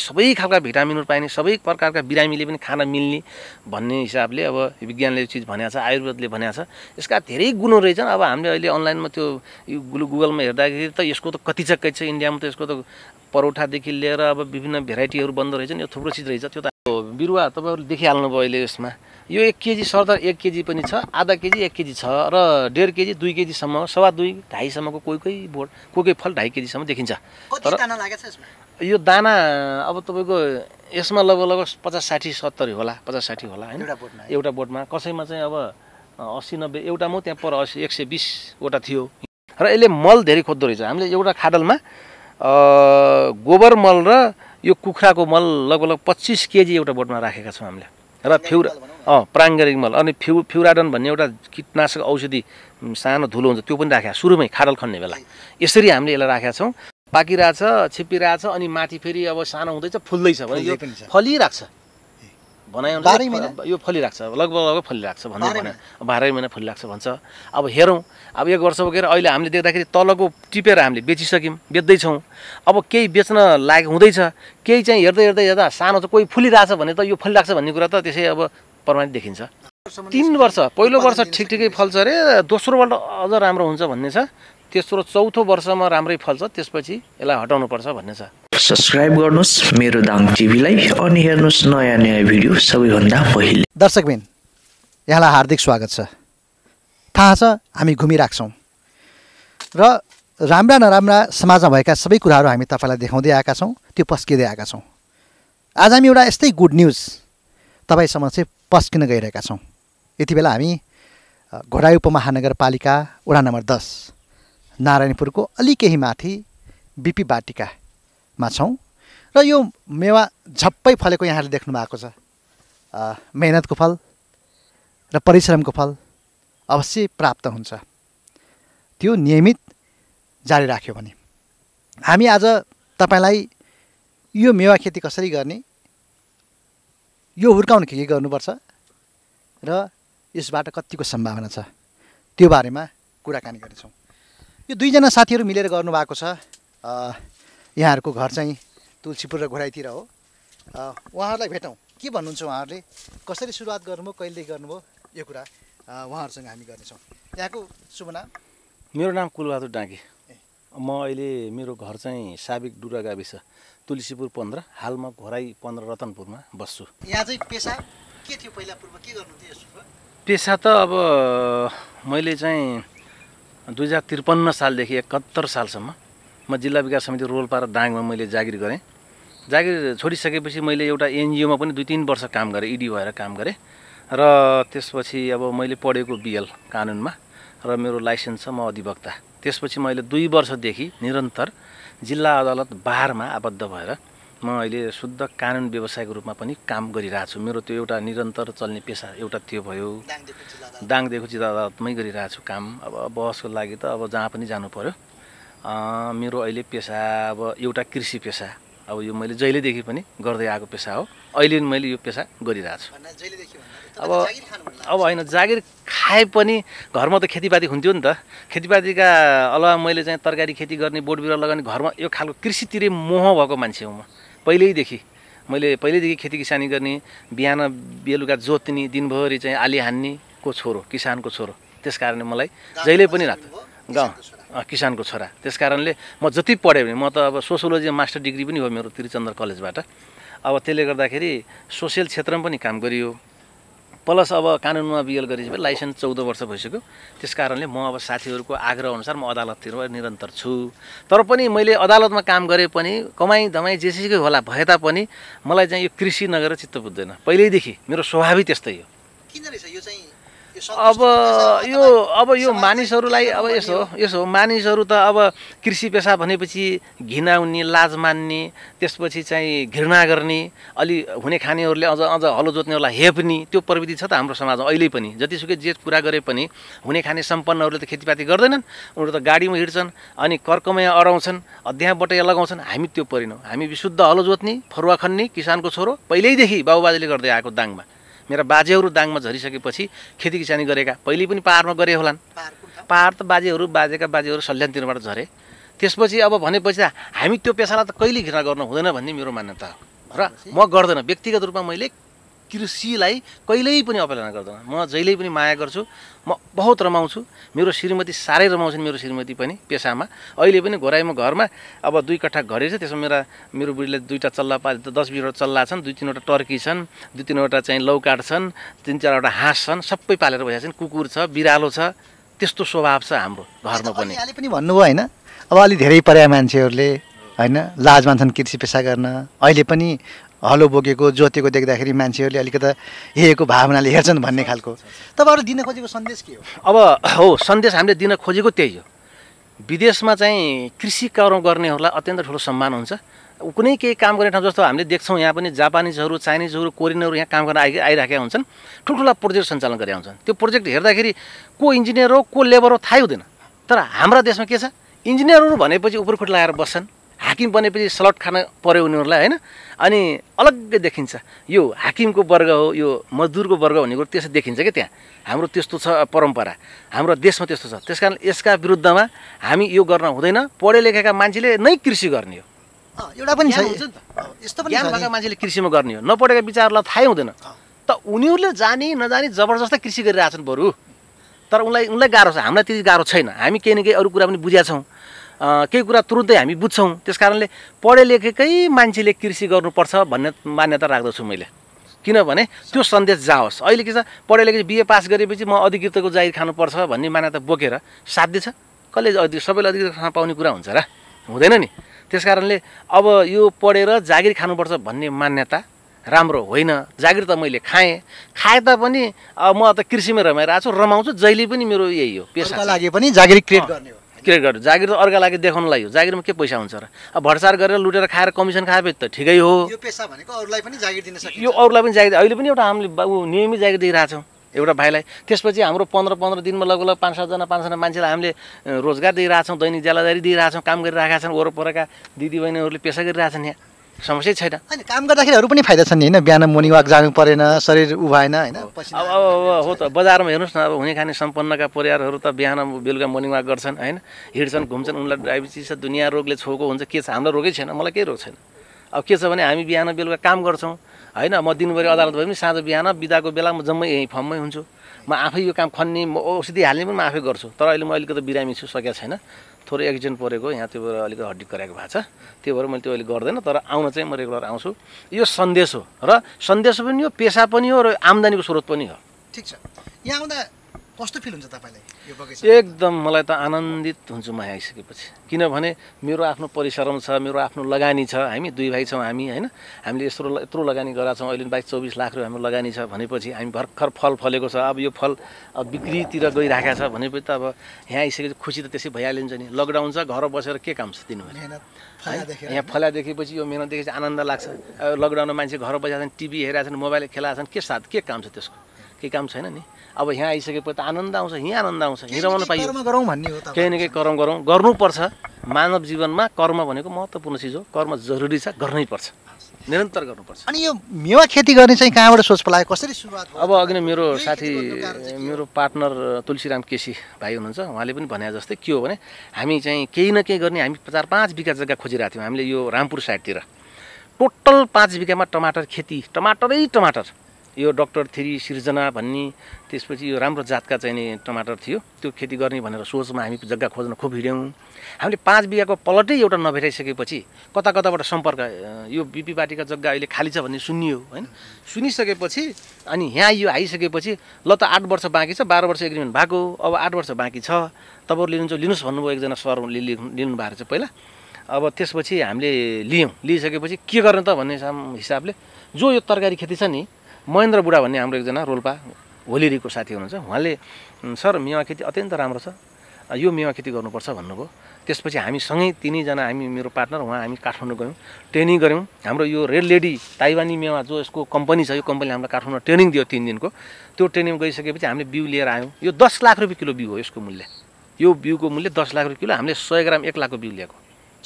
सबै खालका भिटामिनहरू पाइने सबै प्रकारका बिरामीले पनि खाना मिल्ने भन्ने हिसाबले अब विज्ञानले चिज भनेको छ आयुर्वेदले भनेको छ यसका धेरै गुणहरू रहेछन् अब हामीले अहिले अनलाइनमा त्यो गुगलमा हेर्दाखेरि त यसको त कति चक्कै छ इन्डियामा त यसको त परौठादेखि लिएर अब विभिन्न भेराइटीहरू बन्द रहेछन् यो थुप्रो चिज रहेछ त्यो त बिरुवा तपाईँहरू देखिहाल्नुभयो अहिले यसमा यो एक केजी सरदर एक केजी पनि छ आधा केजी एक केजी छ र डेढ केजी दुई केजीसम्म सवा दुई ढाईसम्मको कोही कोही बोट कोही कोही फल ढाई केजीसम्म देखिन्छ तर यो दाना अब तपाईँको यसमा लगभग लगभग पचास साठी सत्तरी होला पचास साठी होला होइन एउटा बोटमा कसैमा चाहिँ अब असी नब्बे एउटामा त्यहाँ पर असी एक सय बिसवटा थियो र यसले मल धेरै खोज्दो रहेछ हामीले एउटा खाडलमा गोबर मल र यो कुखुराको मल लगभग लगभग पच्चिस केजी एउटा बोटमा राखेका छौँ हामीले र फ्युरा अँ प्राङ्गारिक मल अनि फ्यु फ्युराडन भन्ने एउटा कीटनाशक औषधि सानो धुलो हुन्छ त्यो पनि राखेका सुरुमै खाडल खन्ने बेला यसरी हामीले यसलाई राखेका छौँ पाकिरहेछ रहेछ छिप्पिरहेछ अनि माथि फेरि अब सानो हुँदैछ फुल्दैछ भने यो फलिरहेको छ भनाइ यो फलिरहेको छ लगभग लगभग फलिरहेको छ भन्दै बाह्रै महिना फलिरहेको छ भन्छ अब हेरौँ अब एक वर्ष बोकेर अहिले हामीले देख्दाखेरि तलको टिपेर हामीले बेचिसक्यौँ बेच्दैछौँ अब केही बेच्न लागेको हुँदैछ केही चाहिँ हेर्दै हेर्दै हेर्दा सानो त कोही फुलिरहेछ भने त यो फलिरहेको छ भन्ने कुरा त त्यसै अब प्रमाणित देखिन्छ तिन वर्ष पहिलो वर्ष ठिक ठिकै फल्छ अरे दोस्रोपल्ट अझ राम्रो हुन्छ भन्ने छ तेस्रो चौथो वर्षमा राम्रै फल्छ त्यसपछि यसलाई पर्छ भन्ने छ सब्सक्राइब गर्नुहोस् मेरो दाङ टिभीलाई अनि हेर्नुहोस् नयाँ नयाँ भिडियो सबैभन्दा पहिले दर्शकबिन यहाँलाई हार्दिक स्वागत छ थाहा छ हामी घुमिराख्छौँ र राम्रा नराम्रा समाजमा भएका सबै कुराहरू हामी तपाईँलाई देखाउँदै आएका छौँ त्यो पस्किँदै आएका छौँ आज हामी एउटा यस्तै गुड न्युज तपाईँसम्म चाहिँ पस्किन गइरहेका छौँ यति बेला हामी घोडाई उपमहानगरपालिका वडा नम्बर दस नारायणपुरको केही माथि बिपी बाटिकामा छौँ र यो मेवा झप्पै फलेको यहाँले देख्नु भएको छ मेहनतको फल र परिश्रमको फल अवश्य प्राप्त हुन्छ त्यो नियमित जारी राख्यो भने हामी आज तपाईँलाई यो मेवा खेती कसरी गर्ने यो हुर्काउन के के गर्नुपर्छ र यसबाट कतिको सम्भावना छ त्यो बारेमा कुराकानी गर्नेछौँ यो दुईजना साथीहरू मिलेर गर्नुभएको छ यहाँहरूको घर चाहिँ तुलसीपुर र घोराईतिर हो उहाँहरूलाई भेटौँ के भन्नुहुन्छ उहाँहरूले कसरी सुरुवात गर्नुभयो कहिले गर्नुभयो यो कुरा उहाँहरूसँग हामी गर्नेछौँ यहाँको शुभ नाम मेरो नाम कुलबहादुर डाँगी म अहिले मेरो घर चाहिँ साबिक डुरा गाविस तुलसीपुर पन्ध्र हालमा घोराई पन्ध्र रतनपुरमा बस्छु यहाँ चाहिँ पेसा के थियो पहिला पूर्व के गर्नुहुन्थ्यो पेसा त अब मैले चाहिँ दुई हजार त्रिपन्न सालदेखि एकात्तर सालसम्म म जिल्ला विकास समिति रोल्पा दाङमा मैले जागिर गरेँ जागिर छोडिसकेपछि मैले एउटा एनजिओमा पनि दुई तिन वर्ष काम गरेँ इडी भएर काम गरेँ र त्यसपछि अब मैले पढेको बिएल कानुनमा र मेरो लाइसेन्स छ म अधिवक्ता त्यसपछि मैले दुई वर्षदेखि निरन्तर जिल्ला अदालत बारमा आबद्ध भएर म अहिले शुद्ध कानुन व्यवसायको रूपमा पनि काम गरिरहेको छु मेरो त्यो एउटा निरन्तर चल्ने पेसा एउटा त्यो भयो दाङदेखि जिल्ला अदालतमै गरिरहेको छु काम अब बहसको लागि त अब जहाँ पनि जानु पऱ्यो मेरो अहिले पेसा अब एउटा कृषि पेसा अब यो मैले जहिलेदेखि पनि गर्दै आएको पेसा हो अहिले मैले यो पेसा गरिरहेको छु अब अब होइन जागिर खाए पनि घरमा त खेतीपाती हुन्थ्यो नि त खेतीपातीका अलावा मैले चाहिँ तरकारी खेती गर्ने बोट बिरुवा लगाउने घरमा यो खालको कृषितिरै मोह भएको मान्छे हो म पहिल्यैदेखि मैले पहिल्यैदेखि खेती किसानी गर्ने बिहान बेलुका जोत्ने दिनभरि चाहिँ आली हान्नेको छोरो किसानको छोरो त्यस कारणले मलाई जहिले पनि लाग्छ गाउँ किसानको छोरा त्यस कारणले म जति पढेँ भने म त अब सोसियोलोजी मास्टर डिग्री पनि हो मेरो त्रिचन्द्र कलेजबाट अब त्यसले गर्दाखेरि सोसियल क्षेत्रमा पनि काम गरियो प्लस अब कानुनमा बिएल गरेपछि लाइसेन्स चौध वर्ष भइसक्यो त्यस कारणले म अब साथीहरूको आग्रह अनुसार म अदालततिर निरन्तर छु तर पनि मैले अदालतमा काम गरे पनि कमाइ धमाइ जेसुकै होला भए तापनि मलाई चाहिँ यो कृषि नगर चित्त बुझ्दैन पहिल्यैदेखि मेरो स्वभावै त्यस्तै हो किन रहेछ यो चाहिँ अब यो अब यो मानिसहरूलाई अब यसो यसो मानिसहरू त अब कृषि पेसा भनेपछि घिनाउने लाज मान्ने त्यसपछि चाहिँ घृणा गर्ने अलि हुने खानेहरूले अझ अझ हलो जोत्नेहरूलाई हेप्ने त्यो प्रविधि छ त हाम्रो समाजमा अहिले पनि जतिसुकै जे कुरा गरे पनि हुने खाने सम्पन्नहरूले त खेतीपाती गर्दैनन् उनीहरू त गाडीमा हिँड्छन् अनि कर्कमय अराउँछन् बटैया लगाउँछन् हामी त्यो परिनौँ हामी विशुद्ध हलो जोत्ने फरुवा खन्ने किसानको छोरो पहिल्यैदेखि बाबुबाजेले गर्दै आएको दाङमा मेरा बाजेहरू दाङमा झरिसकेपछि खेती किसानी गरेका पहिले पनि पाहाडमा गरे होलान् पाहाड त बाजेहरू बाजेका बाजेहरू सल्यानतिरबाट झरे त्यसपछि अब भनेपछि त हामी त्यो पेसालाई त कहिले घृणा गर्नु हुँदैन भन्ने मेरो मान्यता हो र म गर्दैन व्यक्तिगत रूपमा मैले कृषिलाई कहिल्यै पनि अवहेलना गर्दैन म जहिले पनि माया गर्छु म बहुत रमाउँछु मेरो श्रीमती साह्रै रमाउँछन् मेरो श्रीमती पनि पेसामा अहिले पनि म घरमा अब दुई कट्ठा घरै छ त्यसमा मेरा मेरो बुढीले दुईवटा चल्ला पा दस बिसवटा चल्ला छन् दुई तिनवटा टर्की छन् दुई तिनवटा चाहिँ लौकाट छन् तिन चारवटा हाँस छन् सबै पालेर बसेका छन् कुकुर छ बिरालो छ त्यस्तो स्वभाव छ हाम्रो घरमा पनि अहिले पनि भन्नुभयो होइन अब अलि धेरै पर्या मान्छेहरूले होइन लाज मान्छन् कृषि पेसा गर्न अहिले पनि हलो बोकेको जोतेको देख्दाखेरि मान्छेहरूले अलिकता हेको भावनाले हेर्छन् भन्ने खालको तपाईँहरू दिन खोजेको सन्देश के हो अब हो सन्देश हामीले दिन खोजेको त्यही हो विदेशमा चाहिँ कृषि कर्म गर्नेहरूलाई अत्यन्त ठुलो सम्मान हुन्छ कुनै केही काम गर्ने ठाउँ जस्तो हामीले देख्छौँ यहाँ पनि जापानिजहरू चाइनिजहरू कोरियनहरू यहाँ काम गर्न आइ आइराखेका हुन्छन् ठुल्ठुला प्रोजेक्ट सञ्चालन गरेका हुन्छन् त्यो प्रोजेक्ट हेर्दाखेरि को इन्जिनियर हो को लेबर हो थाहै हुँदैन तर हाम्रा देशमा के छ इन्जिनियरहरू भनेपछि उपर लगाएर बस्छन् हाकिम बनेपछि सलट खान पऱ्यो उनीहरूलाई होइन अनि अलग्गै देखिन्छ यो हाकिमको वर्ग हो यो मजदुरको वर्ग भन्ने कुरो त्यस्तो देखिन्छ क्या त्यहाँ हाम्रो त्यस्तो छ परम्परा हाम्रो देशमा त्यस्तो छ त्यस कारण यसका विरुद्धमा हामी यो गर्न हुँदैन पढे लेखेका मान्छेले नै कृषि गर्ने हो एउटा पनि यस्तो पनि मान्छेले कृषिमा गर्ने हो नपढेका विचारलाई थाहै हुँदैन त उनीहरूले जाने नजाने जबरजस्त कृषि गरिरहेछन् बरु तर उनलाई उनलाई गाह्रो छ हामीलाई त्यति गाह्रो छैन हामी केही न केही अरू कुरा पनि बुझ्या छौँ केही कुरा तुरुन्तै हामी बुझ्छौँ त्यस कारणले पढे लेखेकै मान्छेले कृषि गर्नुपर्छ भन्ने मान्यता राख्दछु मैले किनभने त्यो सन्देश जाओस् अहिले के छ पढे लेखे बिए पास गरेपछि म अधिकृतको जागिर खानुपर्छ भन्ने मान्यता बोकेर साध्य छ कसले अधि सबैले अधिकृत खान पाउने कुरा हुन्छ र हुँदैन नि त्यस कारणले अब यो पढेर जागिर खानुपर्छ भन्ने मान्यता राम्रो होइन जागिर त मैले खाएँ खाए तापनि म त कृषिमै रमाइरहेको छु रमाउँछु जहिले पनि मेरो यही हो पेसा लागे पनि जागिर क्रिएट गर्ने हो क्रिएट गर्नु जागिर त अर्का लागि देखाउनलाई हो जागिरमा के पैसा हुन्छ र अब भ्रष्टाचार गरेर लुटेर खाएर कमिसन खाए त ठिकै हो यो पेसा भनेको अरूलाई पनि जागिर दिन सकिन्छ यो अरूलाई पनि जागिर अहिले पनि एउटा हामीले नियमित जागिर दिइरहेको छौँ एउटा भाइलाई त्यसपछि हाम्रो पन्ध्र पन्ध्र दिनमा लगभग लगभग पाँच सातजना पाँचजना मान्छेलाई हामीले रोजगार दिइरहेछौँ दैनिक ज्यालादारी दिइरहेछौँ काम गरिरहेका छन् वरपरका दिदीबहिनीहरूले पेसा गरिरहेछन् यहाँ समस्या छैन होइन काम गर्दाखेरिहरू पनि फाइदा छन् होइन बिहान मर्निङ वाक जानु परेन शरीर उभाएन होइन अब अब हो त बजारमा हेर्नुहोस् न अब हुने खाने सम्पन्नका परिवारहरू त बिहान बेलुका मर्निङ वाक गर्छन् होइन हिँड्छन् घुम्छन् उनलाई डायबिटिस छ दुनियाँ रोगले छोएको हुन्छ के छ हाम्रो रोगै छैन मलाई केही रोग छैन अब के छ भने हामी बिहान बेलुका काम गर्छौँ होइन म दिनभरि अदालत भए पनि साँझ बिहान बिदाको बेला म जम्मै यहीँ फर्ममै हुन्छु म आफै यो काम खन्ने म औषधि हाल्ने पनि म आफै गर्छु तर अहिले म अलिकति बिरामी छु सकेको छैन थोरै एक्सिडेन्ट परेको यहाँ त्यो भएर अलिकति हड्डी कराएको भएको छ त्यो भएर मैले त्यो अहिले गर्दैन तर आउन चाहिँ म रेगुलर आउँछु यो सन्देश हो र सन्देश पनि हो पेसा पनि हो र आम्दानीको स्रोत पनि हो ठिक छ यहाँ आउँदा कस्तो फिल हुन्छ तपाईँलाई यो एकदम मलाई त आनन्दित हुन्छु म यहाँ आइसकेपछि किनभने मेरो आफ्नो परिश्रम छ मेरो आफ्नो लगानी छ हामी दुई भाइ छौँ हामी होइन हामीले यत्रो यत्रो लगानी गराएको छौँ अहिले बाइस चौबिस लाख रुपियाँ हाम्रो लगानी छ भनेपछि हामी भर्खर फल फलेको छ अब यो फल अब बिक्रीतिर गइरहेको छ भनेपछि त अब यहाँ आइसकेपछि खुसी त त्यसै भइहालिन्छ नि लकडाउन छ घर बसेर के काम छ दिनु यहाँ फला देखेपछि यो मेहनत देखेपछि आनन्द लाग्छ लकडाउनमा मान्छे घर बसेका छन् टिभी हेरेका छन् मोबाइल खेलाएका छन् के साथ के काम छ त्यसको केही काम छैन नि अब यहाँ आइसकेपछि त आनन्द आउँछ यहीँ आनन्द आउँछ यहीँ रमाउनु पाइयो गरौँ भन्ने हो केही न केही कर्म गरौँ गर्नुपर्छ मानव जीवनमा कर्म भनेको महत्त्वपूर्ण चिज हो कर्म जरुरी छ गर्नै पर्छ निरन्तर गर्नुपर्छ अनि यो मेवा खेती गर्ने चाहिँ कहाँबाट सोच पलायो कसरी सुरुवात अब अघि नै मेरो साथी मेरो पार्टनर तुलसीराम केसी भाइ हुनुहुन्छ उहाँले पनि भने जस्तै के हो भने हामी चाहिँ केही न केही गर्ने हामी चार पाँच बिघा जग्गा खोजिरहेको थियौँ हामीले यो रामपुर साइडतिर टोटल पाँच बिघामा टमाटर खेती टमाटरै टमाटर यो डक्टर थ्री सिर्जना भन्ने त्यसपछि यो राम्रो जातका चाहिँ नि टमाटर थियो त्यो खेती गर्ने भनेर सोचमा हामी जग्गा खोज्न खुब हिँड्यौँ हामीले पाँच बिगाको पलटै एउटा नभेटाइसकेपछि कता कताबाट सम्पर्क यो बिपी पार्टीका जग्गा अहिले खाली छ भन्ने सुनियो होइन सुनिसकेपछि अनि यहाँ यो आइसकेपछि ल त आठ वर्ष बाँकी छ बाह्र वर्ष एग्रिमेन्ट भएको अब आठ वर्ष बाँकी छ तपाईँहरू लिनुहुन्छ लिनुहोस् भन्नुभयो एकजना सरले लिनु भएको छ पहिला अब त्यसपछि हामीले लियौँ लिइसकेपछि के गर्ने त भन्ने हिसाबले जो यो तरकारी खेती छ नि महेन्द्र बुढा भन्ने हाम्रो एकजना रोल्पा होलिरीको साथी हुनुहुन्छ उहाँले सर मेवा खेती अत्यन्त राम्रो छ यो मेवा खेती गर्नुपर्छ भन्नुभयो त्यसपछि हामी हामीसँगै तिनैजना हामी मेरो पार्टनर उहाँ हामी काठमाडौँ गयौँ ट्रेनिङ गऱ्यौँ हाम्रो यो रेड लेडी ताइवानी मेवा जो यसको कम्पनी छ यो कम्पनीले हामीलाई काठमाडौँ ट्रेनिङ दियो तिन दिनको त्यो ट्रेनिङ गइसकेपछि हामीले बिउ लिएर आयौँ यो दस लाख रुपियाँ किलो बिउ हो यसको मूल्य यो बिउको मूल्य दस लाख रुपियाँ किलो हामीले सय ग्राम एक लाखको बिउ ल्याएको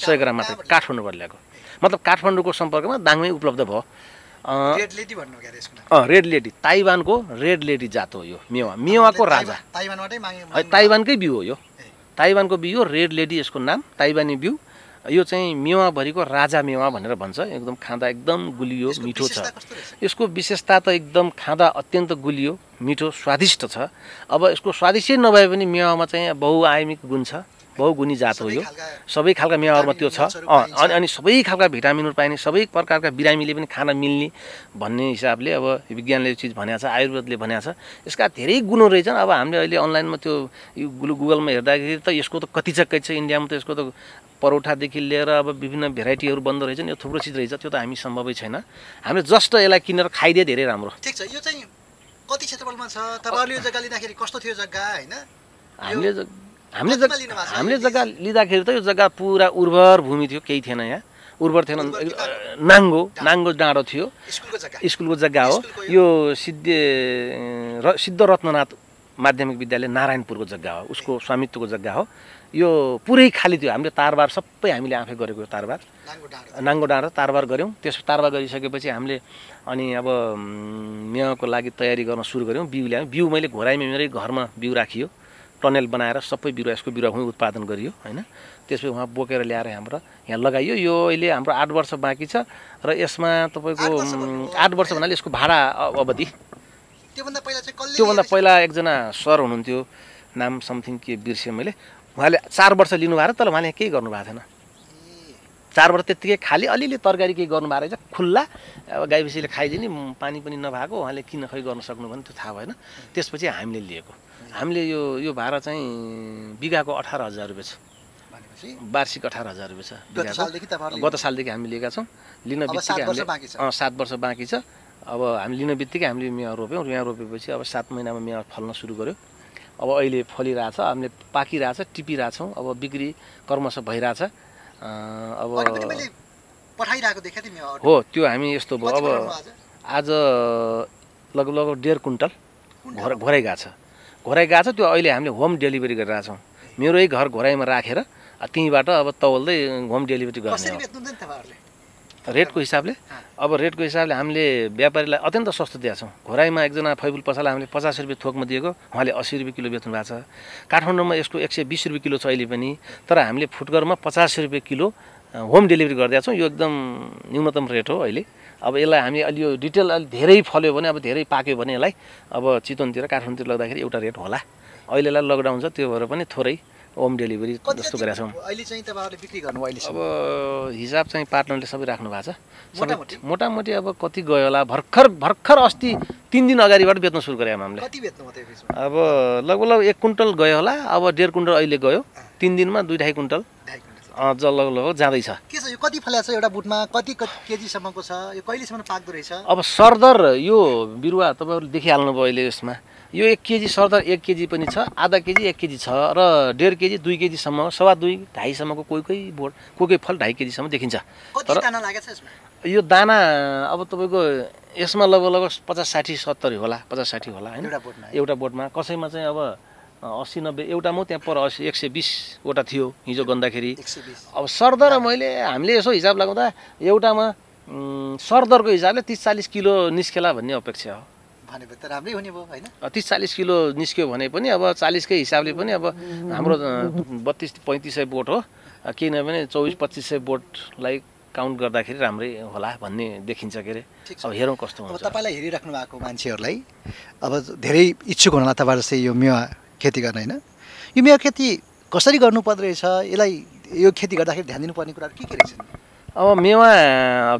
सय ग्राम मात्र काठमाडौँबाट ल्याएको मतलब काठमाडौँको सम्पर्कमा दाङमै उपलब्ध भयो रेड लेडी भन्नु रेड लेडी ताइवानको रेड लेडी जात हो यो मेवा मेवाको राजा ताइवानबाटै ताइवानकै बिउ हो यो ताइवानको बिउ हो रेड लेडी यसको नाम ताइवानी बिउ यो चाहिँ मेवाभरिको राजा मेवा भनेर भन्छ एकदम खाँदा एकदम गुलियो मिठो छ यसको विशेषता त एकदम खाँदा अत्यन्त गुलियो मिठो स्वादिष्ट छ अब यसको स्वादिष्टै नभए पनि मेवामा चाहिँ बहुआयामिक गुण छ बहुगुणी जात हो यो सबै खालका मेवाहरूमा त्यो छ अनि अनि सबै खालका भिटामिनहरू पाइने सबै प्रकारका बिरामीले पनि खान मिल्ने भन्ने हिसाबले अब विज्ञानले यो चिज भनेको छ आयुर्वेदले भनेको छ यसका धेरै गुणहरू रहेछन् अब हामीले अहिले अनलाइनमा त्यो गुगलमा हेर्दाखेरि त यसको त कति चक्कै छ इन्डियामा त यसको त परौठादेखि लिएर अब विभिन्न भेराइटीहरू रहेछ रहेछन् यो थुप्रो चिज रहेछ त्यो त हामी सम्भवै छैन हामीले जस्ट यसलाई किनेर खाइदिए धेरै राम्रो ठिक छ यो चाहिँ कति क्षेत्रफलमा छ तपाईँहरूले यो जग्गा लिँदाखेरि कस्तो थियो जग्गा होइन हामीले हामीले जग्गा हामीले जग्गा लिँदाखेरि त यो जग्गा पुरा उर्वर भूमि थियो केही थिएन यहाँ उर्वर थिएन नाङ्गो नाङ्गो डाँडो थियो स्कुलको जग्गा हो यो सिद्धे र सिद्ध रत्ननाथ माध्यमिक विद्यालय नारायणपुरको जग्गा हो उसको स्वामित्वको जग्गा हो यो पुरै खाली थियो हामीले तारबार सबै हामीले आफै गरेको तारबार नाङ्गो डाँडो तारबार गऱ्यौँ त्यस तारबार गरिसकेपछि हामीले अनि अब मेहको लागि तयारी गर्न सुरु गऱ्यौँ बिउ ल्यायौँ बिउ मैले घोराइमा मेरै घरमा बिउ राखियो टनेल बनाएर सबै बिरुवा यसको बिरुवा पनि उत्पादन गरियो होइन त्यसपछि उहाँ बोकेर ल्याएर हाम्रो यहाँ लगाइयो यो अहिले हाम्रो आठ वर्ष बाँकी छ र यसमा तपाईँको आठ वर्ष भन्नाले यसको भाडा अवधि त्योभन्दा पहिला एकजना सर हुनुहुन्थ्यो नाम समथिङ के बिर्सेँ मैले उहाँले चार वर्ष लिनुभएको तर उहाँले केही गर्नुभएको थिएन चार वर्ष त्यत्तिकै खाली अलिअलि तरकारी केही गर्नुभएको रहेछ खुल्ला अब गाई बेसीले खाइदिने पानी पनि नभएको उहाँले किन खै गर्न सक्नु भने त्यो थाहा भएन त्यसपछि हामीले लिएको हामीले यो यो भाडा चाहिँ बिगाको अठार हजार रुपियाँ छ वार्षिक अठार हजार रुपियाँ छ गत सालदेखि हामी लिएका छौँ लिन बित्तिकै सात वर्ष बाँकी छ अब हामी लिन बित्तिकै हामीले मिया रोप्यौँ यहाँ रोपेपछि अब सात महिनामा मिया फल्न सुरु गर्यो अब अहिले फलिरहेछ हामीले पाकिरहेछ टिपिरहेछौँ अब बिक्री कर्मश भइरहेछ अब हो त्यो हामी यस्तो भयो अब आज लगभग लगभग डेढ कुन्टल घर घोराइ गएको छ घोराइ गएको छ त्यो अहिले हामीले होम डेलिभरी गरिरहेछौँ मेरै घर घोराइमा राखेर त्यहीँबाट अब तौल्दै होम डेलिभरी गर्ने रेटको हिसाबले अब रेटको हिसाबले हामीले व्यापारीलाई अत्यन्त सस्तो दिएको छौँ घोराइमा एकजना फैबुल पसालाई हामीले पचास रुपियाँ थोकमा दिएको उहाँले असी रुपियाँ किलो बेच्नु भएको छ काठमाडौँमा यसको एक सय बिस रुपियाँ किलो छ अहिले पनि तर हामीले फुटकरमा पचास रुपियाँ किलो होम डेलिभरी गरिदिएको छौँ यो एकदम न्यूनतम रेट हो अहिले अब यसलाई हामी अलि यो डिटेल अलिक धेरै फल्यो भने अब धेरै पाक्यो भने यसलाई अब चितवनतिर काठमाडौँतिर लग्दाखेरि एउटा रेट होला अहिलेलाई लकडाउन छ त्यो भएर पनि थोरै होम डेलिभरी जस्तो गरेका छौँ अब हिसाब चाहिँ पार्टनरले सबै राख्नु भएको छ मोटामोटी अब कति गयो होला भर्खर भर्खर अस्ति तिन दिन अगाडिबाट बेच्न सुरु गरे हामीले अब लगभग लगभग एक कुन्टल गयो होला अब डेढ कुन्टल अहिले गयो तिन दिनमा दुई ढाई कुन्टल जल्लो जाँदैछ के छ यो कति फल्या छ एउटा बुटमा कति केजीसम्मको छ यो कहिलेसम्म पाक्दो रहेछ अब सरदर यो बिरुवा तपाईँहरूले देखिहाल्नुभयो अहिले यसमा यो एक केजी सरदर एक केजी पनि छ आधा केजी एक केजी छ र डेढ केजी दुई केजीसम्म सवा दुई ढाईसम्मको कोही कोही बोट कोही कोही फल ढाई केजीसम्म देखिन्छ तर यो दाना अब तपाईँको यसमा लगभग लगभग पचास साठी सत्तरी होला पचास साठी होला होइन एउटा बोटमा कसैमा चाहिँ अब असी नब्बे एउटा म त्यहाँ पर असी एक सय बिसवटा थियो हिजो गन्दाखेरि अब सरदर मैले हामीले यसो हिसाब लगाउँदा एउटामा सरदरको हिसाबले तिस चालिस किलो निस्केला भन्ने अपेक्षा हो राम्रै हुने भयो होइन तिस चालिस किलो निस्क्यो भने पनि अब चालिसकै हिसाबले पनि अब हाम्रो बत्तिस पैँतिस सय बोट हो किनभने चौबिस पच्चिस सय बोटलाई काउन्ट गर्दाखेरि राम्रै होला भन्ने देखिन्छ के अरे अब हेरौँ कस्तो हुन्छ तपाईँलाई हेरिराख्नु भएको मान्छेहरूलाई अब धेरै इच्छुक हुनला तपाईँहरू चाहिँ यो मेवा खेती गर्ने होइन यो मेरो खेती कसरी गर्नुपर्दो रहेछ यसलाई यो खेती गर्दाखेरि ध्यान दिनुपर्ने कुराहरू के के रहेछ अब मेवा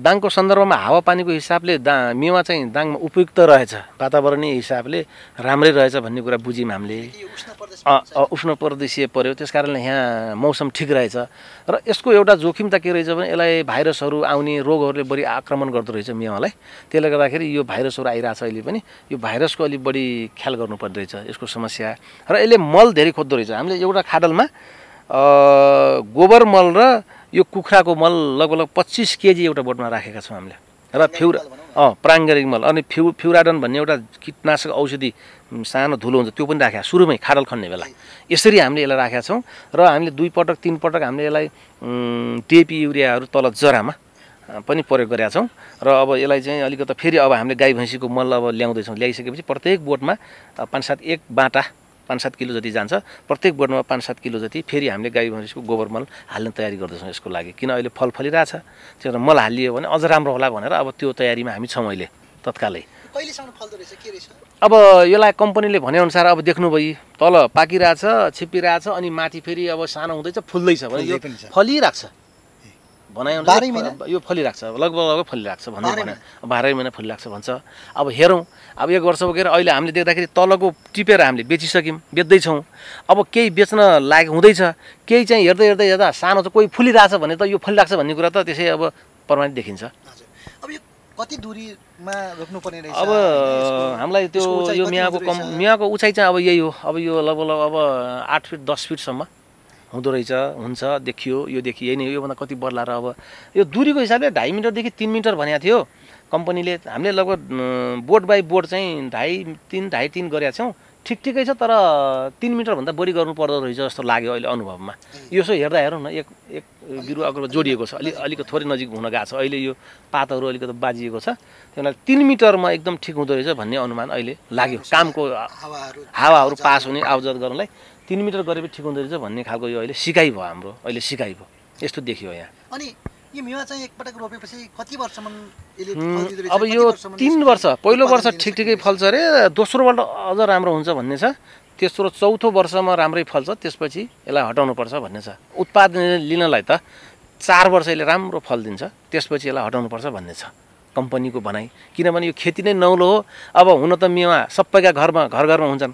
दाङको सन्दर्भमा हावापानीको हिसाबले दा मेवा चाहिँ दाङमा उपयुक्त रहेछ वातावरणीय हिसाबले राम्रै रहेछ भन्ने कुरा बुझ्यौँ हामीले उष्ण प्रदेशीय पऱ्यो त्यस कारणले यहाँ मौसम ठिक रहेछ र यसको एउटा जोखिम त के रहेछ भने यसलाई भाइरसहरू आउने रोगहरूले बढी आक्रमण गर्दो रहेछ मेवालाई त्यसले गर्दाखेरि यो भाइरसहरू आइरहेछ अहिले पनि यो भाइरसको अलिक बढी ख्याल गर्नुपर्ने रहेछ यसको समस्या र यसले मल धेरै खोज्दो रहेछ हामीले एउटा खाडलमा गोबर मल र यो कुखुराको मल लगभग लगभग पच्चिस केजी एउटा बोटमा राखेका छौँ हामीले र फ्युरा अँ प्राङ्गारिक मल अनि फ्यु फ्युराडन भन्ने एउटा कीटनाशक औषधि सानो धुलो हुन्छ त्यो पनि राखेका सुरुमै खाडल खन्ने बेला यसरी हामीले यसलाई राखेका छौँ र हामीले दुई पटक तिन पटक हामीले यसलाई टिएपी युरियाहरू तल जरामा पनि प्रयोग गरेका छौँ र अब यसलाई चाहिँ अलिकति फेरि अब हामीले गाई भैँसीको मल अब ल्याउँदैछौँ ल्याइसकेपछि प्रत्येक बोटमा पाँच सात एक बाटा पाँच सात किलो जति जान्छ प्रत्येक बोटमा पाँच सात किलो जति फेरि हामीले गाई भैँसीको गोबर मल हाल्ने तयारी गर्दैछौँ यसको लागि किन अहिले फल फलिरहेछ छ मल हालियो भने अझ राम्रो होला भनेर अब त्यो तयारीमा हामी छौँ अहिले तत्कालै अब यसलाई कम्पनीले भनेअनुसार अब देख्नुभयो तल पाकिरहेछ छिप्पिरहेछ अनि माथि फेरि अब सानो हुँदैछ फुल्दैछ भने फलिरहेको छ भनाइ यो फलिरहेको छ लगभग लगभग फलिरहेको छ भन्दै भने बाह्रै महिना फलिरहेको छ भन्छ अब हेरौँ अब एक वर्ष बोकेर अहिले हामीले देख्दाखेरि तलको टिपेर हामीले बेचिसक्यौँ बेच्दैछौँ अब केही बेच्न लायक हुँदैछ केही चाहिँ हेर्दै हेर्दै हेर्दा सानो चाहिँ कोही फुलिरहेछ भने त यो फलिरहेको छ भन्ने कुरा त त्यसै अब प्रमाणित देखिन्छ अब यो कति दुरीमा रोक्नुपर्ने रहेछ अब हामीलाई त्यो यो मियाको कम मियाको उचाइ चाहिँ अब यही हो अब यो लगभग लगभग अब आठ फिट दस फिटसम्म हुँदो रहेछ हुन्छ देखियो यो देखियो यही नै योभन्दा कति बर्ला र अब यो दुरीको हिसाबले ढाई मिटरदेखि तिन मिटर भनेको थियो कम्पनीले हामीले लगभग बोर्ड बाई बोर्ड चाहिँ ढाई तिन ढाई तिन गरेका छौँ ठिक ठिकै छ तर तिन मिटरभन्दा बढी गर्नु पर्दो रहेछ जस्तो लाग्यो अहिले अनुभवमा यसो हेर्दा हेरौँ न एक एक बिरुवा अग्रो जोडिएको छ अलिक अलिक थोरै नजिक हुन गएको छ अहिले यो पातहरू अलिकति बाजिएको छ त्यसलाई तिन मिटरमा एकदम ठिक हुँदो रहेछ भन्ने अनुमान अहिले लाग्यो कामको हावाहरू पास हुने आवजात गर्नलाई तिन मिटर गरे पनि ठिक हुँदो रहेछ भन्ने खालको यो अहिले सिकाइ भयो हाम्रो अहिले सिकाइ भयो यस्तो देखियो यहाँ अनि अब यो तिन वर्ष पहिलो वर्ष ठिक ठिकै फल्छ अरे दोस्रोबाट अझ राम्रो हुन्छ भन्ने छ तेस्रो चौथो वर्षमा राम्रै फल्छ त्यसपछि यसलाई हटाउनुपर्छ भन्ने छ उत्पादन लिनलाई त चार वर्ष यसले राम्रो फल दिन्छ त्यसपछि यसलाई हटाउनुपर्छ भन्ने छ कम्पनीको भनाइ किनभने यो खेती नै नौलो हो अब हुन त मेवा सबैका घरमा घर घरमा हुन्छन्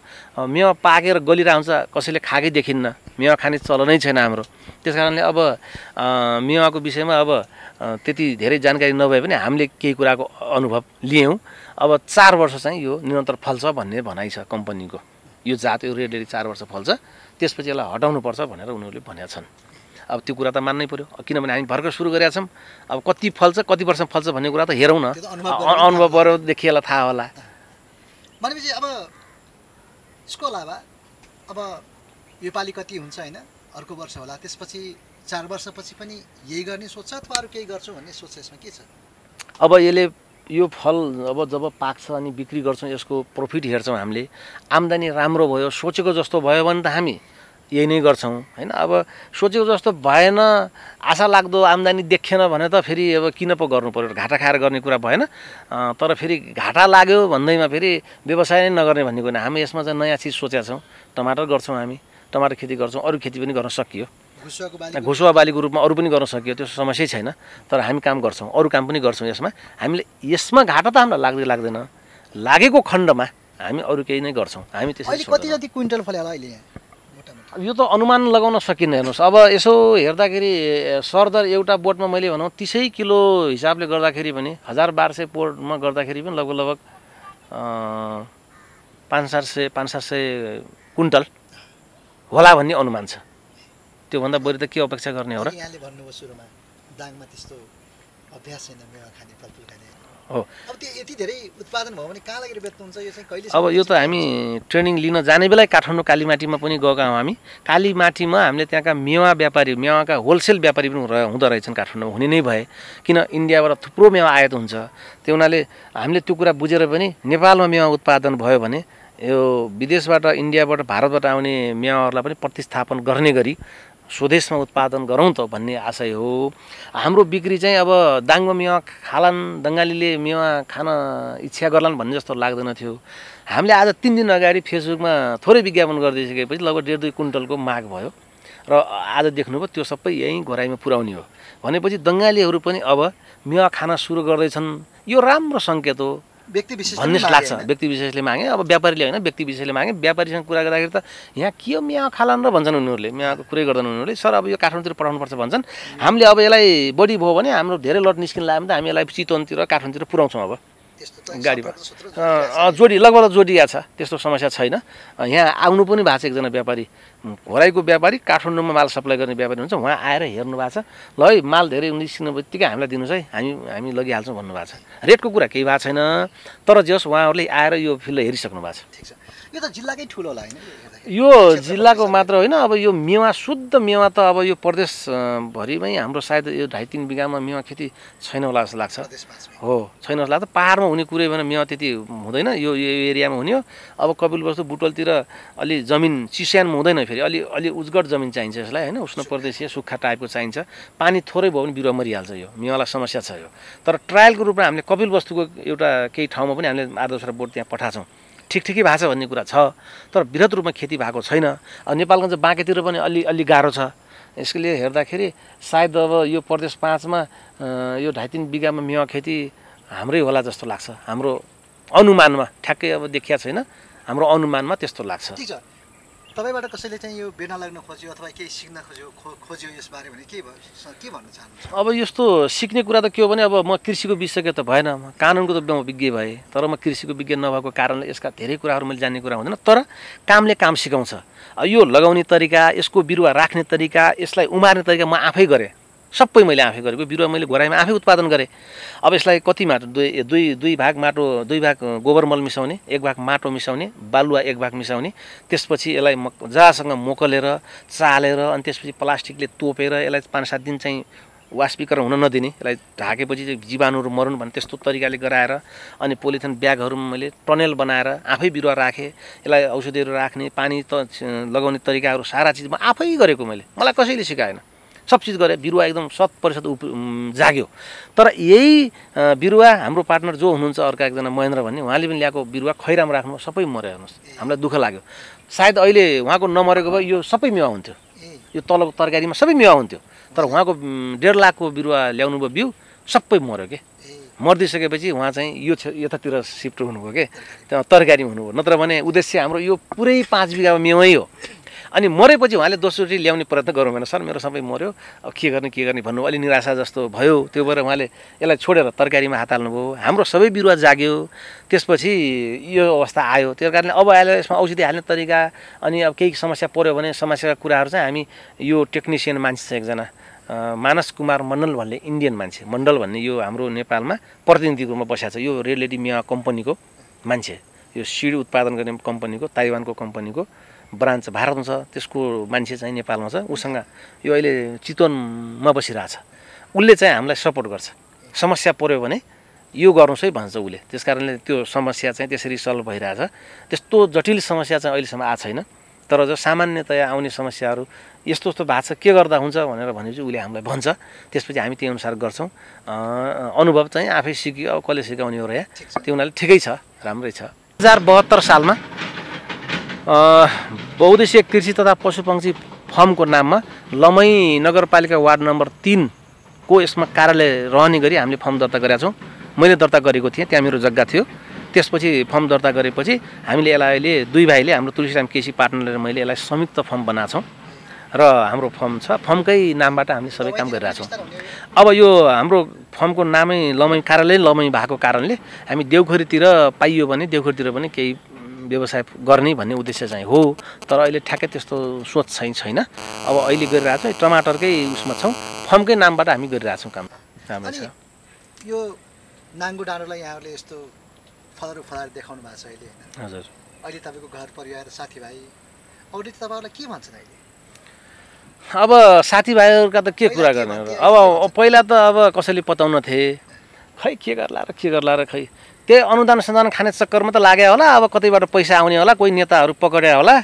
मेवा पाकेर गलिरह हुन्छ कसैले खाएकै देखिन्न मेवा खाने चलनै छैन हाम्रो त्यस कारणले अब मेवाको विषयमा अब त्यति धेरै जानकारी नभए पनि हामीले केही कुराको अनुभव लियौँ अब चार वर्ष चाहिँ यो निरन्तर फल्छ भन्ने भनाइ छ कम्पनीको यो जात यो रेडेरी चार वर्ष फल्छ त्यसपछि यसलाई हटाउनुपर्छ भनेर उनीहरूले भनेका छन् अब त्यो कुरा त मान्नै पऱ्यो किनभने हामी भर्खर सुरु गरेका छौँ अब कति फल्छ कति वर्ष फल्छ भन्ने कुरा त हेरौँ न अनुभव देखि यसलाई थाहा होला भनेपछि अब यसको अलावा अब योपालि कति हुन्छ होइन अर्को वर्ष होला त्यसपछि चार वर्षपछि पनि यही गर्ने छ अथवा अरू केही गर्छौँ भन्ने सोच यसमा के छ अब यसले यो फल अब जब पाक्छ अनि बिक्री गर्छौँ यसको प्रफिट हेर्छौँ हामीले आम्दानी राम्रो भयो सोचेको जस्तो भयो भने त हामी यही नै गर्छौँ होइन अब सोचेको जस्तो भएन आशा लाग्दो आम्दानी देखेन भने त फेरि अब किन पो गर्नु पऱ्यो घाटा खाएर गर्ने कुरा भएन तर फेरि घाटा लाग्यो भन्दैमा फेरि व्यवसाय नै नगर्ने भन्ने कुरा हामी यसमा चाहिँ नयाँ चिज सोचेका छौँ टमाटर गर्छौँ हामी टमाटर खेती गर्छौँ अरू खेती पनि गर्न सकियो घुसुवा बालीको रूपमा अरू पनि गर्न सकियो त्यो समस्यै छैन तर हामी काम गर्छौँ अरू काम पनि गर्छौँ यसमा हामीले यसमा घाटा त हामीलाई लाग्दै लाग्दैन लागेको खण्डमा हामी अरू केही नै गर्छौँ हामी त्यसरी कति जति क्विन्टल फल्यो अहिले यो त अनुमान लगाउन सकिन्न हेर्नुहोस् अब यसो हेर्दाखेरि सरदर एउटा बोटमा मैले भनौँ तिसै किलो हिसाबले गर्दाखेरि पनि हजार बाह्र सय बोटमा गर्दाखेरि पनि लगभग लगभग पाँच सात सय पाँच सात सय कुन्टल होला भन्ने अनुमान छ त्योभन्दा बढी त के अपेक्षा गर्ने हो र यहाँले भन्नुभयो सुरुमा दाङमा त्यस्तो अभ्यास छैन अब यो त हामी ट्रेनिङ लिन जाने बेलै काठमाडौँ कालीमाटीमा पनि गएका हौँ हामी कालीमाटीमा हामीले त्यहाँका मेवा व्यापारी मेवाका होलसेल व्यापारी पनि हुँदो रहेछन् काठमाडौँमा हुने नै भए किन इन्डियाबाट थुप्रो मेवा आयात हुन्छ त्यो हुनाले हामीले त्यो कुरा बुझेर पनि नेपालमा मेवा उत्पादन भयो भने यो विदेशबाट इन्डियाबाट भारतबाट आउने मेवाहरूलाई पनि प्रतिस्थापन गर्ने गरी स्वदेशमा उत्पादन गरौँ त भन्ने आशय हो हाम्रो बिक्री चाहिँ अब दाङमा मेवा खालान् दङ्गालीले मेवा खान इच्छा गर्लान् भन्ने जस्तो लाग्दैन थियो हामीले आज तिन दिन अगाडि फेसबुकमा थोरै विज्ञापन गरिदिइसकेपछि लगभग डेढ दुई कुन्टलको माग भयो र आज देख्नुभयो त्यो सबै यहीँ घोराइमा पुर्याउने हो भनेपछि दङ्गालीहरू पनि अब मेवा खान सुरु गर्दैछन् यो राम्रो सङ्केत हो भन्ने लाग्छ व्यक्ति विशेषले मागे अब व्यापारीले होइन व्यक्ति विशेषले मागे व्यापारीसँग कुरा गर्दाखेरि त यहाँ के हो म्या खालान् र भन्छन् उनीहरूले म्याको कुरै गर्दैन उनीहरूले सर अब यो काठमाडौँतिर पठाउनुपर्छ भन्छन् हामीले अब यसलाई बढी भयो भने हाम्रो धेरै लट निस्किन लाग्यो भने त हामी यसलाई चितवनतिर काठमाडौँतिर पुऱ्याउँछौँ अब गाडीमा जोडी लगभग जोडिया छ त्यस्तो समस्या छैन यहाँ आउनु पनि भएको छ एकजना व्यापारी घोराईको व्यापारी काठमाडौँमा माल सप्लाई गर्ने व्यापारी हुन्छ उहाँ आएर हेर्नु भएको छ ल है माल धेरै निस्किने बित्तिकै हामीलाई दिनुहोस् है हामी हामी लगिहाल्छौँ भन्नुभएको छ रेटको कुरा केही भएको छैन तर जे होस् उहाँहरूले आएर यो फिल्ड हेरिसक्नु भएको छ यो त जिल्लाकै ठुलो होला होइन यो जिल्लाको मात्र होइन अब यो मेवा शुद्ध मेवा त अब यो प्रदेशभरिमै हाम्रो सायद यो ढाई तिन बिघामा मेवा खेती छैन होला जस्तो लाग्छ हो छैन जस्तो लाग्छ पाहाडमा हुने कुरै भने मेवा त्यति हुँदैन यो यो एरियामा हुने हो अब कपिल वस्तु बुटोलतिर अलि जमिन चिस्यानमा हुँदैन फेरि अलि अलि उजगट जमिन चाहिन्छ यसलाई होइन उष्ण प्रदेशीय सुक्खा टाइपको चाहिन्छ पानी थोरै भयो भने बिरुवा मरिहाल्छ यो मिवाला समस्या छ यो तर ट्रायलको रूपमा हामीले कपिल वस्तुको एउटा केही ठाउँमा पनि हामीले आर्दोस्रा बोर्ड त्यहाँ पठाछौँ ठिक ठिकै भएको छ भन्ने कुरा छ तर वृहत रूपमा खेती भएको छैन अब नेपालको चाहिँ बाँकेतिर पनि अलि अलि गाह्रो छ यसले हेर्दाखेरि सायद अब यो प्रदेश पाँचमा यो ढाई तिन बिघामा मेवा खेती हाम्रै होला जस्तो लाग्छ हाम्रो अनुमानमा ठ्याक्कै अब देखिया छैन हाम्रो अनुमानमा त्यस्तो लाग्छ तपाईँबाट कसैले चाहिँ यो बेना लाग्न खोज्यो अथवा केही सिक्न खोज्यो खोज्यो यसबारे भने के के भन्न चाहनुहुन्छ अब यस्तो सिक्ने कुरा त के हो भने अब म कृषिको विशेषज्ञ त भएन म कानुनको त म विज्ञ भएँ तर म कृषिको विज्ञ नभएको कारणले यसका धेरै कुराहरू मैले जान्ने कुरा हुँदैन तर कामले काम सिकाउँछ यो लगाउने तरिका यसको बिरुवा राख्ने तरिका यसलाई उमार्ने तरिका म आफै गरेँ सबै मैले आफै गरेको बिरुवा मैले घोराइमा आफै उत्पादन गरेँ अब यसलाई कति माटो दुई दुई दुई भाग माटो दुई भाग गोबर मल मिसाउने एक भाग माटो मिसाउने बालुवा एक भाग मिसाउने त्यसपछि यसलाई म जहाँसँग मोकलेर चालेर अनि त्यसपछि प्लास्टिकले तोपेर यसलाई पाँच सात दिन चाहिँ वाष्पीकरण हुन नदिने यसलाई ढाकेपछि चाहिँ जीवाणुहरू मरुन् भने त्यस्तो तरिकाले गराएर अनि पोलिथिन ब्यागहरूमा मैले टनेल बनाएर आफै बिरुवा राखेँ यसलाई औषधिहरू राख्ने पानी त लगाउने तरिकाहरू सारा चिज म आफै गरेको मैले मलाई कसैले सिकाएन सब चिज गरे बिरुवा एकदम शत प्रतिशत उप जाग्यो तर यही बिरुवा हाम्रो पार्टनर जो हुनुहुन्छ अर्का एकजना महेन्द्र भन्ने उहाँले पनि ल्याएको बिरुवा खैराम राख्नु सबै मऱ्यो हेर्नुहोस् हामीलाई दुःख लाग्यो सायद अहिले उहाँको नमरेको भए यो सबै मेवा हुन्थ्यो यो तलको तरकारीमा सबै मेवा हुन्थ्यो तर उहाँको डेढ लाखको बिरुवा ल्याउनु भयो बिउ सबै मऱ्यो के मरिदिइसकेपछि उहाँ चाहिँ यो यतातिर सिफ्ट हुनुभयो के त्यहाँ तरकारी हुनुभयो नत्र भने उद्देश्य हाम्रो यो पुरै पाँच बिघामा मेवै हो अनि मरेपछि उहाँले दोस्रोचोटि ल्याउने प्रयत्न गरौँ भनेर सर मेरो सबै मऱ्यो अब के गर्ने के गर्ने भन्नु अलि निराशा जस्तो भयो त्यो भएर उहाँले यसलाई छोडेर तरकारीमा हात हाल्नुभयो हाम्रो सबै बिरुवा जाग्यो त्यसपछि यो अवस्था आयो त्यो कारणले अब अहिले यसमा औषधि हाल्ने तरिका अनि अब केही समस्या पऱ्यो भने समस्याका कुराहरू चाहिँ हामी यो टेक्निसियन मान्छे छ एकजना मानस कुमार मण्डल भन्ने इन्डियन मान्छे मण्डल भन्ने यो हाम्रो नेपालमा प्रतिनिधिको रूपमा बसेको छ यो रेलेडी मिया कम्पनीको मान्छे यो सिड उत्पादन गर्ने कम्पनीको ताइवानको कम्पनीको ब्रान्च भारतमा छ त्यसको मान्छे चाहिँ नेपालमा छ उसँग यो अहिले चितवनमा बसिरहेछ उसले चाहिँ हामीलाई सपोर्ट गर्छ समस्या पऱ्यो भने यो गर्नुहोस् है भन्छ उसले त्यस कारणले त्यो समस्या चाहिँ त्यसरी सल्भ भइरहेछ त्यस्तो जटिल समस्या चाहिँ अहिलेसम्म आएको छैन तर जो सामान्यतया आउने समस्याहरू यस्तो यस्तो भएको छ के गर्दा हुन्छ भनेर भनेपछि उसले हामीलाई भन्छ त्यसपछि हामी त्यही अनुसार गर्छौँ अनुभव चाहिँ आफै सिक्यो अब कसले सिकाउने हो र त्यो उनीहरूले ठिकै छ राम्रै छ दुई हजार बहत्तर सालमा बहुद्देशीय कृषि तथा पशुपक्षी फर्मको नाममा लमै नगरपालिका वार्ड नम्बर तिनको यसमा कार्यालय रहने गरी हामीले फर्म दर्ता गरेका छौँ मैले दर्ता गरेको थिएँ त्यहाँ मेरो जग्गा थियो त्यसपछि फर्म दर्ता गरेपछि हामीले यसलाई अहिले दुई भाइले हाम्रो तुलसीराम केसी पार्टनरले मैले यसलाई संयुक्त फर्म बनाएको छौँ र हाम्रो फर्म छ फर्मकै नामबाट हामीले सबै काम गरिरहेछौँ अब यो हाम्रो फर्मको नामै लमै कार्यालय लमै भएको कारणले हामी देउखोरीतिर पाइयो भने देउखोरीतिर पनि केही व्यवसाय गर्ने भन्ने उद्देश्य चाहिँ हो तर अहिले ठ्याक्कै त्यस्तो सोच चाहिँ छैन अब अहिले गरिरहेछौँ टमाटरकै उसमा छौँ फर्मकै नामबाट हामी गरिरहेछौँ काम राम्रो छ यो नाङ्गु डाँडोलाई यहाँहरूले यस्तो फलहरू फलाएर देखाउनु भएको छ अहिले हजुर अहिले तपाईँको घर परिवार साथीभाइ अहिले तपाईँहरूलाई के भन्छन् अहिले अब साथीभाइहरूका त के कुरा गर्ने अब पहिला त अब कसैले पताउन थिए खै के गर्ला र के गर्ला र खै त्यही अनुदान सन्दान खाने चक्करमा त लाग्यो होला अब कतैबाट पैसा आउने होला कोही नेताहरू पक्रियो होला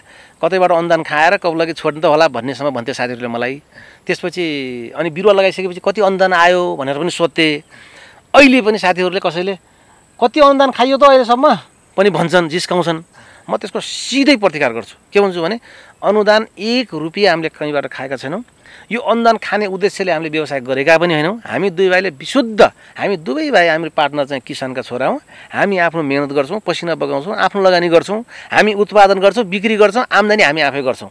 कतैबाट अनुदान खाएर कब लगि छोड्नु त होला भन्नेसम्म भन्थ्यो साथीहरूले मलाई त्यसपछि अनि बिरुवा लगाइसकेपछि कति अनुदान आयो भनेर पनि सोध्थे अहिले पनि साथीहरूले कसैले कति अनुदान खाइयो त अहिलेसम्म पनि भन्छन् जिस्काउँछन् म त्यसको सिधै प्रतिकार गर्छु के भन्छु भने अनुदान एक रुपियाँ हामीले कहीँबाट खाएका छैनौँ यो अनुदान खाने उद्देश्यले हामीले व्यवसाय गरेका पनि होइनौँ हामी दुई भाइले विशुद्ध हामी दुवै भाइ हामी पार्टनर चाहिँ किसानका छोरा हौँ हामी आफ्नो मिहिनेत गर्छौँ पसिना बगाउँछौँ आफ्नो लगानी गर्छौँ हामी उत्पादन गर्छौँ बिक्री गर्छौँ आम्दानी हामी आफै गर्छौँ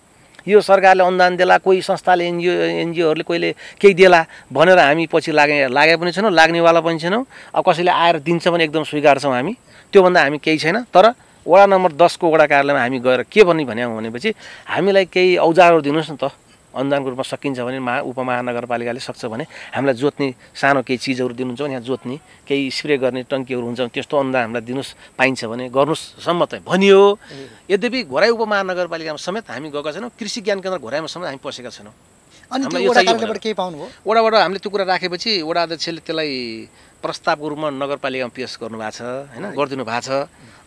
यो सरकारले अनुदान देला कोही संस्थाले एनजिओ एनजिओहरूले कोहीले केही देला भनेर हामी पछि लागे लागे पनि छैनौँ लाग्नेवाला पनि छैनौँ अब कसैले आएर दिन्छ भने एकदम स्वीकार्छौँ हामी त्योभन्दा हामी केही छैन तर वडा नम्बर दसको वडा कार्यालयमा हामी गएर के भन्ने भन्यौँ भनेपछि हामीलाई केही औजारहरू दिनुहोस् न त अनुदानको रूपमा सकिन्छ भने महा उपमहानगरपालिकाले सक्छ भने हामीलाई जोत्ने सानो केही चिजहरू दिनुहुन्छ भने यहाँ जोत्ने केही स्प्रे गर्ने टङ्कीहरू हुन्छ त्यस्तो अनुदान हामीलाई दिनुहोस् पाइन्छ भने गर्नुहोस् सम्मत भनियो यद्यपि घोराई उपमहानगरपालिकामा समेत हामी गएका छैनौँ कृषि ज्ञान केन्द्र घोराईमा समेत हामी पसेका छैनौँ अनि वडाबाट हामीले त्यो कुरा राखेपछि वडा अध्यक्षले त्यसलाई प्रस्तावको रूपमा नगरपालिकामा पेस गर्नुभएको छ होइन गरिदिनु भएको छ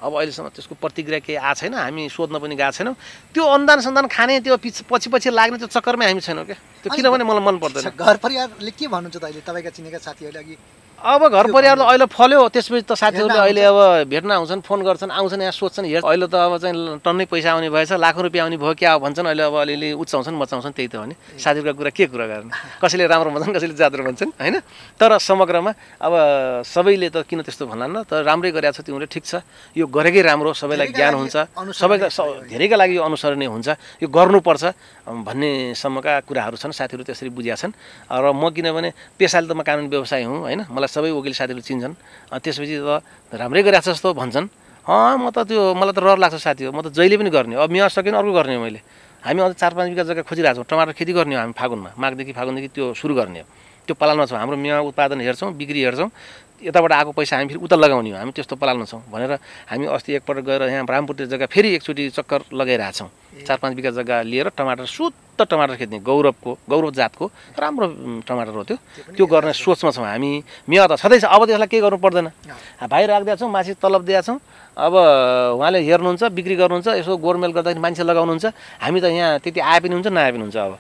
अब अहिलेसम्म त्यसको प्रतिक्रिया केही आएको छैन हामी सोध्न पनि गएको छैनौँ त्यो अनुदान सन्दान खाने त्यो पछि पछि लाग्ने त्यो चक्करमै हामी छैनौँ क्या त्यो किनभने मलाई मन पर्दैन घर परिवारले के भन्नुहुन्छ त अहिले तपाईँका चिनेका साथीहरूले अघि अब घर परिवारलाई अहिले फल्यो त्यसपछि त साथीहरूले अहिले अब भेट्न आउँछन् फोन गर्छन् आउँछन् यहाँ सोध्छन् हेर्छ अहिले त अब चाहिँ टन्नै पैसा आउने भएछ लाखौँ रुपियाँ आउने भयो क्या भन्छन् अहिले अब अलिअलि उचाउँछन् मचाउँछन् त्यही त हो नि साथीहरूको कुरा के कुरा गर्ने कसैले राम्रो भन्छन् कसैले जात्रो भन्छन् होइन तर समग्रमा अब सबैले त किन त्यस्तो भन्लान् तर राम्रै गरेको छ तिमीले ठिक छ यो गरेकै राम्रो सबैलाई ज्ञान हुन्छ सबैका धेरैका लागि यो अनुसरणीय हुन्छ यो गर्नुपर्छ भन्नेसम्मका कुराहरू छन् साथीहरू त्यसरी बुझिया छन् र म किनभने पेसाले त म कानुन व्यवसाय हुँ होइन मलाई सबै वकिल साथीहरू चिन्छन् त्यसपछि त राम्रै गरिरहेको छ जस्तो भन्छन् अँ म त त्यो मलाई त रहर लाग्छ साथी हो म त जहिले पनि गर्ने अब मियार सकेन अर्को गर्ने हो मैले हामी अझ चार पाँच बिगा जग्गा खोजिरहेको छौँ टमाटर खेती गर्ने हो हामी फागुनमा माघदेखि फागुनदेखि त्यो सुरु गर्ने हो त्यो पालनमा छौँ हाम्रो मिया उत्पादन हेर्छौँ बिक्री हेर्छौँ यताबाट आएको पैसा हामी फेरि उता लगाउने हो हामी त्यस्तो पलाल्नु छौँ भनेर हामी अस्ति एकपल्ट गएर यहाँ रामपुरतिर जग्गा फेरि एकचोटि चक्कर लगाइरहेछौँ चार पाँच बिघा जग्गा लिएर टमाटर शुद्ध टमाटर खेद्ने गौरवको गौरव जातको राम्रो टमाटर हो त्यो त्यो गर्ने सोचमा छौँ हामी मेवा त छँदैछ अब त्यसलाई केही गर्नु पर्दैन भाइ राखिदिएको छौँ मासी तलब दिएका छौँ अब उहाँले हेर्नुहुन्छ बिक्री गर्नुहुन्छ यसो गोरमेल गर्दाखेरि मान्छे लगाउनुहुन्छ हामी त यहाँ त्यति आए पनि हुन्छ नआए पनि हुन्छ अब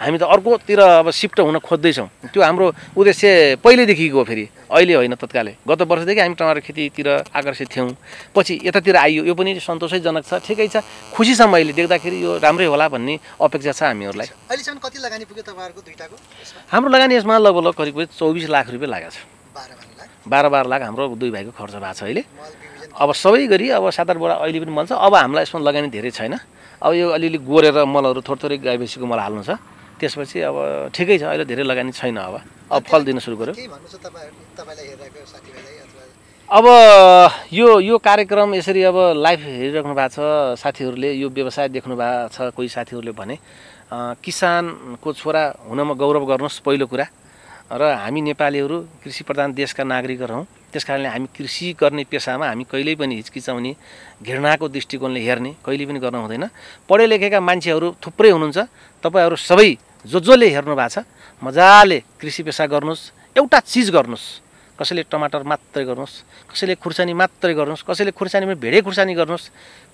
हामी त अर्कोतिर अब सिफ्ट हुन खोज्दैछौँ त्यो हाम्रो उद्देश्य पहिल्यैदेखिको फेरि अहिले होइन तत्कालै गत वर्षदेखि हामी टमाटर खेतीतिर आकर्षित थियौँ पछि यतातिर आइयो यो पनि सन्तोषैजनक छ ठिकै छ खुसी छ मैले देख्दाखेरि यो राम्रै होला भन्ने अपेक्षा छ हामीहरूलाई अहिलेसम्म कति लगानी पुग्यो हाम्रो लगानी यसमा लगभग लग करिब चौबिस लाख रुपियाँ लागेको छ बाह्र बाह्र लाख हाम्रो दुई भाइको खर्च भएको छ अहिले अब सबै गरी अब सात आठ बोरा अहिले पनि मन छ अब हामीलाई यसमा लगानी धेरै छैन अब यो अलिअलि गोरेर मलहरू थोरै थोरै गाई बेसीको मल हाल्नु छ त्यसपछि अब ठिकै छ अहिले धेरै लगानी छैन अब अब फल दिन सुरु गर्यो अब यो यो कार्यक्रम यसरी अब लाइफ हेरिराख्नु भएको छ साथीहरूले यो व्यवसाय देख्नु भएको छ कोही साथीहरूले भने किसानको छोरा हुनमा गौरव गर्नुहोस् पहिलो कुरा र हामी नेपालीहरू कृषि प्रधान देशका नागरिकहरू हौँ त्यस कारणले हामी कृषि गर्ने पेसामा हामी कहिल्यै पनि हिचकिचाउने घृणाको दृष्टिकोणले हेर्ने कहिले पनि गर्नु हुँदैन पढे लेखेका मान्छेहरू थुप्रै हुनुहुन्छ तपाईँहरू सबै जो जसले हेर्नु भएको छ मजाले कृषि पेसा गर्नुहोस् एउटा चिज गर्नुहोस् कसैले टमाटर मात्रै गर्नुहोस् कसैले खुर्सानी मात्रै गर्नुहोस् कसैले खुर्सानीमा भेडै खुर्सानी गर्नुहोस्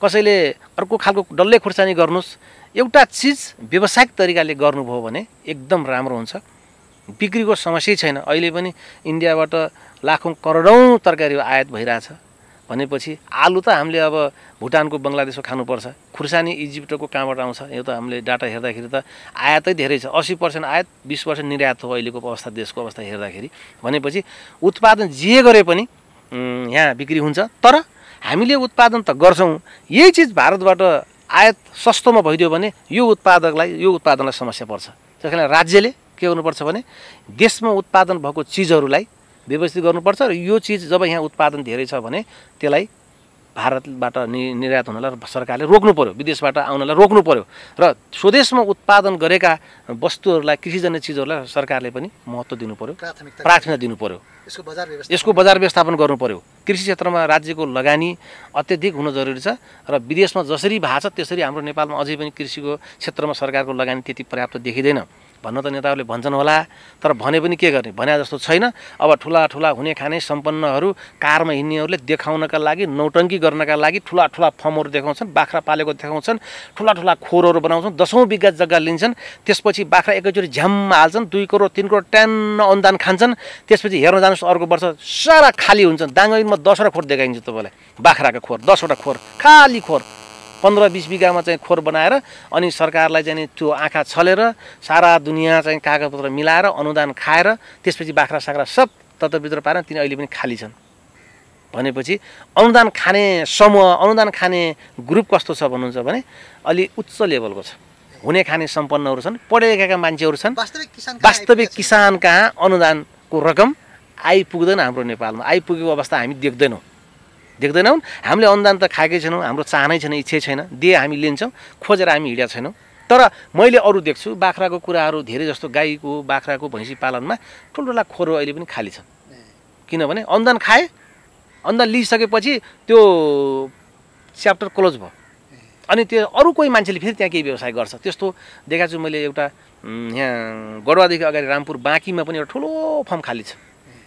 कसैले अर्को खालको डल्लै खुर्सानी गर्नुहोस् एउटा चिज व्यावसायिक तरिकाले गर्नुभयो भने एकदम राम्रो हुन्छ बिक्रीको समस्यै छैन अहिले पनि इन्डियाबाट लाखौँ करोडौँ तरकारी आयात भइरहेछ भनेपछि आलु त हामीले अब भुटानको बङ्गलादेशको खानुपर्छ खुर्सानी इजिप्टको कहाँबाट आउँछ यो त हामीले डाटा हेर्दाखेरि त आयातै धेरै छ अस्सी पर्सेन्ट आयात बिस पर्सेन्ट निर्यात हो अहिलेको अवस्था देशको अवस्था हेर्दाखेरि भनेपछि उत्पादन जे गरे पनि यहाँ बिक्री हुन्छ तर हामीले उत्पादन त गर्छौँ यही चिज भारतबाट आयात सस्तोमा भइदियो भने यो उत्पादकलाई यो उत्पादनलाई समस्या पर्छ त्यस कारण राज्यले के गर्नुपर्छ भने देशमा उत्पादन भएको चिजहरूलाई व्यवस्थित गर्नुपर्छ र यो चिज जब यहाँ उत्पादन धेरै छ भने त्यसलाई भारतबाट नि निर्यात हुनलाई सरकारले रोक्नु पऱ्यो विदेशबाट आउनलाई रोक्नु पऱ्यो र स्वदेशमा उत्पादन गरेका वस्तुहरूलाई कृषिजन्य चिजहरूलाई सरकारले पनि महत्त्व दिनु पऱ्यो प्राथमिकता दिनु पऱ्यो यसको बजार व्यवस्थापन गर्नु पऱ्यो कृषि क्षेत्रमा राज्यको लगानी अत्यधिक हुन जरुरी छ र विदेशमा जसरी भएको छ त्यसरी हाम्रो नेपालमा अझै पनि कृषिको क्षेत्रमा सरकारको लगानी त्यति पर्याप्त देखिँदैन भन्न त नेताहरूले भन्छन् होला तर भने पनि के गर्ने भने जस्तो छैन अब ठुला ठुला हुने खाने सम्पन्नहरू कारमा हिँड्नेहरूले देखाउनका लागि नौटङ्की गर्नका लागि ठुला ठुला फर्महरू देखाउँछन् बाख्रा पालेको देखाउँछन् ठुला ठुला खोरहरू बनाउँछन् दसौँ बिघा जग्गा लिन्छन् त्यसपछि बाख्रा एकैचोटि झ्याममा हाल्छन् दुई करोड तिन करोड ट्यान्न अनुदान खान्छन् त्यसपछि हेर्न जानुहोस् अर्को वर्ष सारा खाली हुन्छन् दाङ्गमा दसवटा खोर देखाइन्छ तपाईँलाई बाख्राको खोर दसवटा खोर खाली खोर पन्ध्र बिस बिघामा चाहिँ खोर बनाएर अनि सरकारलाई चाहिँ त्यो आँखा छलेर सारा दुनियाँ चाहिँ कागजपत्र मिलाएर अनुदान खाएर त्यसपछि बाख्रा साख्रा सब तत्त्वभित्र पारेर तिनी अहिले पनि खाली छन् भनेपछि अनुदान खाने समूह अनुदान खाने ग्रुप कस्तो छ भन्नुहुन्छ भने अलि उच्च लेभलको छ हुने खाने सम्पन्नहरू छन् लेखेका मान्छेहरू छन् वास्तविक किसान कहाँ अनुदानको रकम आइपुग्दैन हाम्रो नेपालमा आइपुगेको अवस्था हामी देख्दैनौँ देख्दैनौँ हामीले अनुदान त खाएकै छैनौँ हाम्रो चाहनै छैन इच्छा छैन दिए हामी लिन्छौँ खोजेर हामी हिँडेका छैनौँ तर मैले अरू देख्छु बाख्राको कुराहरू धेरै जस्तो गाईको बाख्राको भैँसी पालनमा ठुल्ठुला खोरो अहिले पनि खाली छ किनभने अनुदान खाए अनुदान लिइसकेपछि त्यो च्याप्टर क्लोज भयो अनि त्यो अरू कोही मान्छेले फेरि त्यहाँ केही व्यवसाय गर्छ त्यस्तो देखाएको छु मैले एउटा यहाँ गडुवादेखि अगाडि रामपुर बाँकीमा पनि एउटा ठुलो फर्म खाली छ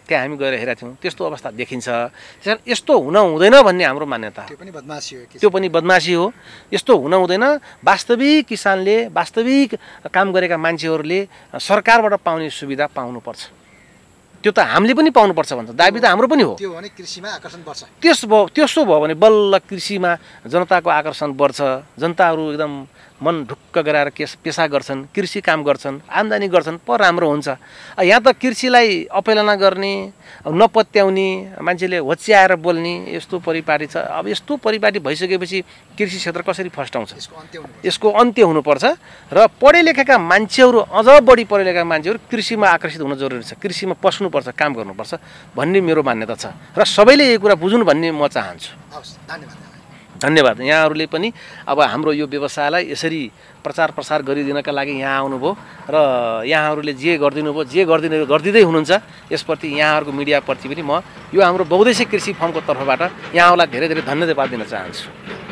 त्यहाँ हामी गएर हेरेका थियौँ त्यस्तो अवस्था देखिन्छ त्यस कारण यस्तो हुन हुँदैन भन्ने हाम्रो मान्यता त्यो पनि बदमासी हो त्यो पनि बदमासी हो यस्तो हुन हुँदैन वास्तविक किसानले वास्तविक काम गरेका मान्छेहरूले सरकारबाट पाउने सुविधा पाउनुपर्छ त्यो त हामीले पनि पाउनुपर्छ भन्छ दाबी त हाम्रो पनि हो त्यो भने कृषिमा आकर्षण बढ्छ त्यस भयो त्यसो भयो भने बल्ल कृषिमा जनताको आकर्षण बढ्छ जनताहरू एकदम मन ढुक्क गराएर के पेसा गर्छन् कृषि काम गर्छन् आम्दानी गर्छन् प राम्रो हुन्छ यहाँ त कृषिलाई अपेलना गर्ने नपत्याउने मान्छेले होच्याएर बोल्ने यस्तो परिपाटी छ अब यस्तो परिपाटी भइसकेपछि कृषि क्षेत्र कसरी फस्टाउँछ यसको अन्त्य हुनुपर्छ र पढे लेखेका मान्छेहरू अझ बढी पढे लेखेका मान्छेहरू कृषिमा आकर्षित हुन जरुरी छ कृषिमा पस्नुपर्छ काम गर्नुपर्छ भन्ने मेरो मान्यता छ र सबैले यो कुरा बुझुन् भन्ने म चाहन्छु हवस् धन्यवाद धन्यवाद यहाँहरूले पनि अब हाम्रो यो व्यवसायलाई यसरी प्रचार प्रसार गरिदिनका लागि यहाँ आउनुभयो र यहाँहरूले जे गरिदिनु भयो जे गरिदिनु गरिदिँदै हुनुहुन्छ यसप्रति यहाँहरूको मिडियाप्रति पनि म यो हाम्रो बौद्देशिक कृषि फर्मको तर्फबाट यहाँहरूलाई धेरै धेरै धन्यवाद दिन चाहन्छु